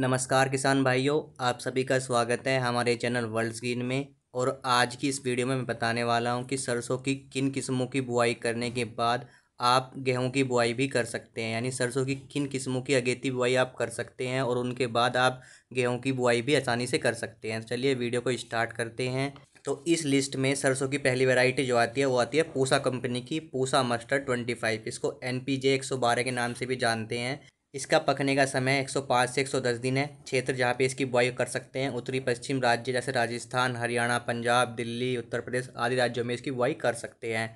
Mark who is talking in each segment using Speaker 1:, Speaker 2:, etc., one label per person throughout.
Speaker 1: नमस्कार किसान भाइयों आप सभी का स्वागत है हमारे चैनल वर्ल्ड ग्रीन में और आज की इस वीडियो में मैं बताने वाला हूं कि सरसों की किन किस्मों की बुआई करने के बाद आप गेहूं की बुआई भी कर सकते हैं यानी सरसों की किन किस्मों की अगेती बुआई आप कर सकते हैं और उनके बाद आप गेहूँ की बुआई भी आसानी से कर सकते हैं चलिए वीडियो को स्टार्ट करते हैं तो इस लिस्ट में सरसों की पहली वैरायटी जो आती है वो आती है पूसा कंपनी की पूसा मस्टर्ड ट्वेंटी फाइव इसको एन पी जे एक सौ बारह के नाम से भी जानते हैं इसका पकने का समय 105 से 110 दिन है क्षेत्र जहाँ पे इसकी बुआई कर सकते हैं उत्तरी पश्चिम राज्य जैसे राजस्थान हरियाणा पंजाब दिल्ली उत्तर प्रदेश आदि राज्यों में इसकी बुआई कर सकते हैं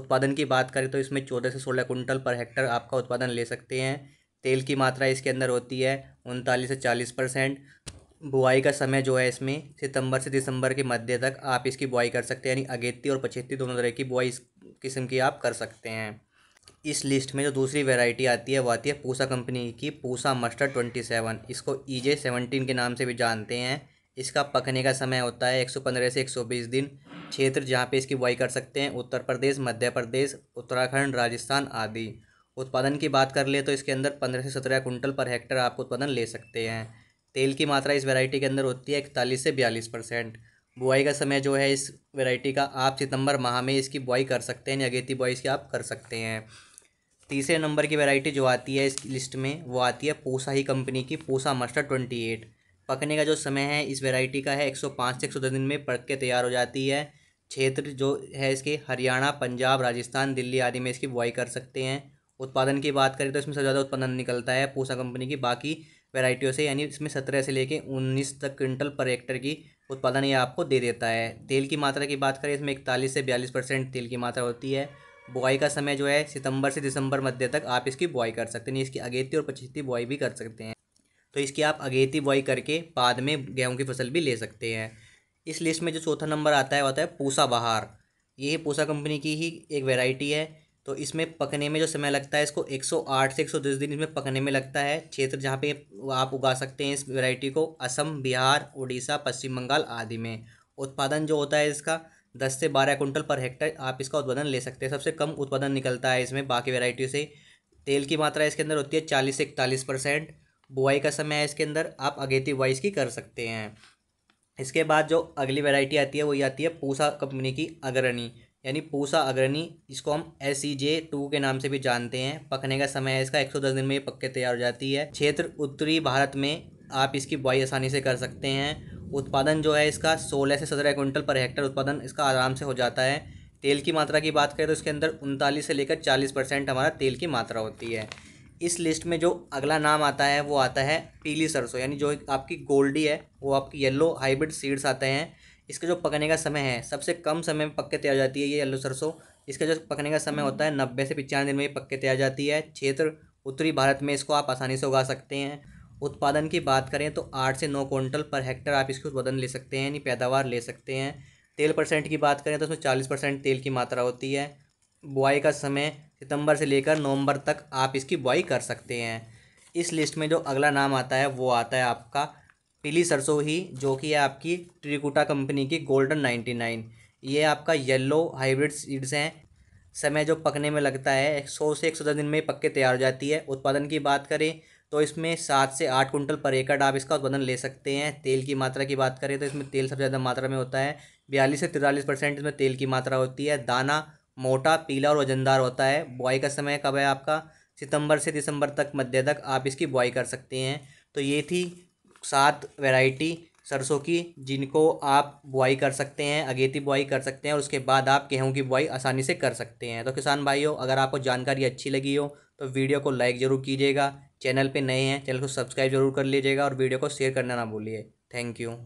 Speaker 1: उत्पादन की बात करें तो इसमें चौदह से सोलह कुंटल पर हेक्टर आपका उत्पादन ले सकते हैं तेल की मात्रा इसके अंदर होती है उनतालीस से चालीस परसेंट बुआई का समय जो है इसमें सितंबर से दिसंबर के मध्य तक आप इसकी बुआई कर सकते हैं यानी अगेती और पछेती दोनों तरह की बुआई इस किस्म की आप कर सकते हैं इस लिस्ट में जो दूसरी वैरायटी आती है वो आती है पूसा कंपनी की पूसा मस्टर्ड ट्वेंटी सेवन इसको ई e जे सेवनटीन के नाम से भी जानते हैं इसका पकने का समय होता है एक सौ पंद्रह से एक सौ बीस दिन क्षेत्र जहाँ पे इसकी बुआई कर सकते हैं उत्तर प्रदेश मध्य प्रदेश उत्तराखंड राजस्थान आदि उत्पादन की बात कर ले तो इसके अंदर पंद्रह से सत्रह कुंटल पर हेक्टर आप उत्पादन ले सकते हैं तेल की मात्रा इस वेरायटी के अंदर होती है इकतालीस से बयालीस परसेंट बुआई का समय जो है इस वेराइटी का आप सितंबर माह में इसकी बुआई कर सकते हैं या अगेती बुआई इसकी आप कर सकते हैं तीसरे नंबर की वैरायटी जो आती है इस लिस्ट में वो आती है पोसा ही कंपनी की पोसा मस्टर्ड ट्वेंटी एट पकने का जो समय है इस वैरायटी का है एक सौ पाँच से एक सौ दस दिन में पक के तैयार हो जाती है क्षेत्र जो है इसके हरियाणा पंजाब राजस्थान दिल्ली आदि में इसकी बुआई कर सकते हैं उत्पादन की बात करें तो इसमें सबसे ज़्यादा उत्पादन निकलता है पूसा कंपनी की बाकी वैरायटियों से यानी इसमें सत्रह से लेकर उन्नीस तक क्विंटल पर हेक्टर की उत्पादन ये आपको दे देता है तेल की मात्रा की बात करें इसमें इकतालीस से बयालीस परसेंट तेल की मात्रा होती है बुआई का समय जो है सितंबर से दिसंबर मध्य तक आप इसकी बुआई कर सकते हैं इसकी अगेती और पचेती बुआई भी कर सकते हैं तो इसकी आप अगेती बुआई करके बाद में गेहूँ की फसल भी ले सकते हैं इस लिस्ट में जो चौथा नंबर आता है आता है पूसा बहार ये पूसा कंपनी की ही एक वेराइटी है तो इसमें पकने में जो समय लगता है इसको 108 से 110 दिन इसमें पकने में लगता है क्षेत्र जहाँ पे आप उगा सकते हैं इस वैरायटी को असम बिहार उड़ीसा पश्चिम बंगाल आदि में उत्पादन जो होता है इसका दस से बारह कुंटल पर हेक्टर आप इसका उत्पादन ले सकते हैं सबसे कम उत्पादन निकलता है इसमें बाकी वेराइटियों से तेल की मात्रा इसके अंदर होती है चालीस से इकतालीस परसेंट बुआई का समय है इसके अंदर आप अगेती बुआई की कर सकते हैं इसके बाद जो अगली वेराइटी आती है वही आती है पूसा कंपनी की अग्रणी यानी पूसा अग्रणी इसको हम एस सी जे टू के नाम से भी जानते हैं पकने का समय है इसका एक सौ दस दिन में ये पक के तैयार हो जाती है क्षेत्र उत्तरी भारत में आप इसकी बुआई आसानी से कर सकते हैं उत्पादन जो है इसका सोलह से सत्रह क्विंटल पर हेक्टर उत्पादन इसका आराम से हो जाता है तेल की मात्रा की बात करें तो इसके अंदर उनतालीस से लेकर चालीस परसेंट हमारा तेल की मात्रा होती है इस लिस्ट में जो अगला नाम आता है वो आता है पीली सरसों यानी जो आपकी गोल्डी है वो आपकी येलो हाइब्रिड सीड्स आते हैं इसका जो पकने का समय है सबसे कम समय में पक के तैयार जाती है ये येलो सरसों इसका जो पकने का समय होता है नब्बे से पचानवे दिन में पक के तैयार जाती है क्षेत्र उत्तरी भारत में इसको आप आसानी से उगा सकते हैं उत्पादन की बात करें तो आठ से नौ क्विंटल पर हेक्टर आप इसके उत्पादन ले सकते हैं यानी पैदावार ले सकते हैं तेल परसेंट की बात करें तो उसमें चालीस परसेंट तेल की मात्रा होती है बुआई का समय सितंबर से लेकर नवंबर तक आप इसकी बुआई कर सकते हैं इस लिस्ट में जो अगला नाम आता है वो आता है आपका पीली सरसों ही जो कि है आपकी ट्रिकुटा कंपनी की गोल्डन नाइन्टी नाइन ये आपका येलो हाइब्रिड सीड्स हैं समय जो पकने में लगता है एक सौ से एक सौ दस दिन में पक के तैयार हो जाती है उत्पादन की बात करें तो इसमें सात से आठ कुंटल पर एकड़ आप इसका उत्पादन ले सकते हैं तेल की मात्रा की बात करें तो इसमें तेल सबसे ज़्यादा मात्रा में होता है बयालीस से तिरालीस परसेंट इसमें तेल की मात्रा होती है दाना मोटा पीला और वजनदार होता है बुआई का समय कब है आपका सितंबर से दिसंबर तक मध्य तक आप इसकी बुआई कर सकते हैं तो ये थी सात वेराइटी सरसों की जिनको आप बुआई कर सकते हैं अगेती बुआई कर सकते हैं और उसके बाद आप गेहूँ की बुआई आसानी से कर सकते हैं तो किसान भाइयों अगर आपको जानकारी अच्छी लगी हो तो वीडियो को लाइक ज़रूर कीजिएगा चैनल पे नए हैं चैनल को सब्सक्राइब जरूर कर लीजिएगा और वीडियो को शेयर करना ना भूलिए थैंक यू